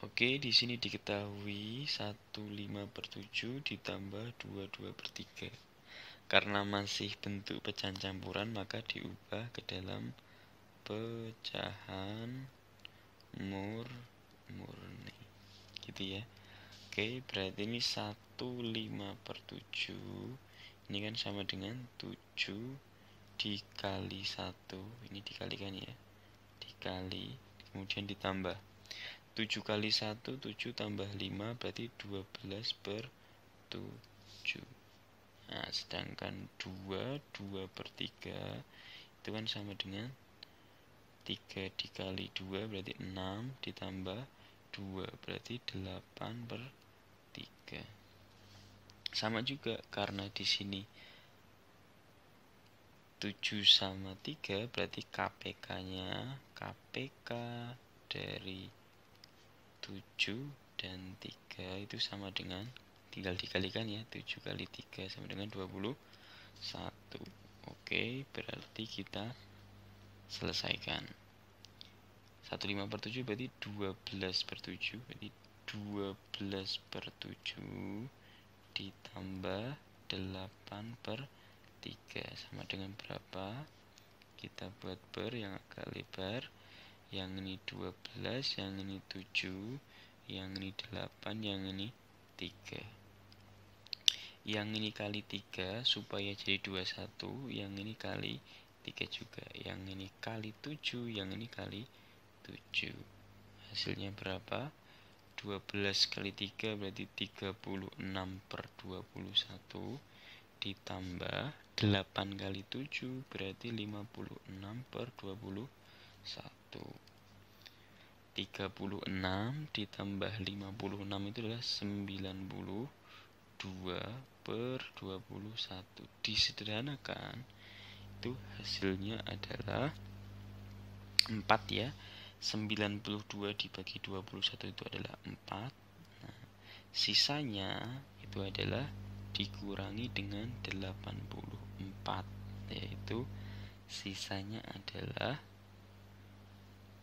Oke, di sini diketahui 15 per 7 ditambah 22 per 3. Karena masih bentuk pecahan campuran, maka diubah ke dalam pecahan mur murni. Gitu ya. Oke, berarti ini 15 per 7. Ini kan sama dengan 7 dikali 1. Ini dikalikan ya. Dikali, kemudian ditambah 7 kali 1 7 tambah 5 berarti 12 per 7 nah sedangkan 2 2 per 3 itu kan sama dengan 3 dikali 2 berarti 6 ditambah 2 berarti 8 per 3 sama juga karena di sini 7 sama 3 berarti KPK nya KPK dari 7 dan 3 itu sama dengan tinggal dikalikan ya 7 kali 3 sama dengan 21 oke berarti kita selesaikan 15 per 7 berarti 12 per 7 berarti 12 per 7 ditambah 8 per 3 sama dengan berapa kita buat ber yang agak lebar yang ini 12 yang ini 7 yang ini 8 yang ini 3 yang ini kali 3 supaya jadi 21 yang ini kali 3 juga yang ini kali 7 yang ini kali 7 hasilnya berapa 12 kali 3 berarti 36 per 21 ditambah 8 kali 7 berarti 56 per 21 36 ditambah 56 itu adalah 92 per 21 Disederhanakan itu hasilnya adalah 4 ya 92 dibagi 21 itu adalah 4 nah, Sisanya itu adalah dikurangi dengan 84 Yaitu sisanya adalah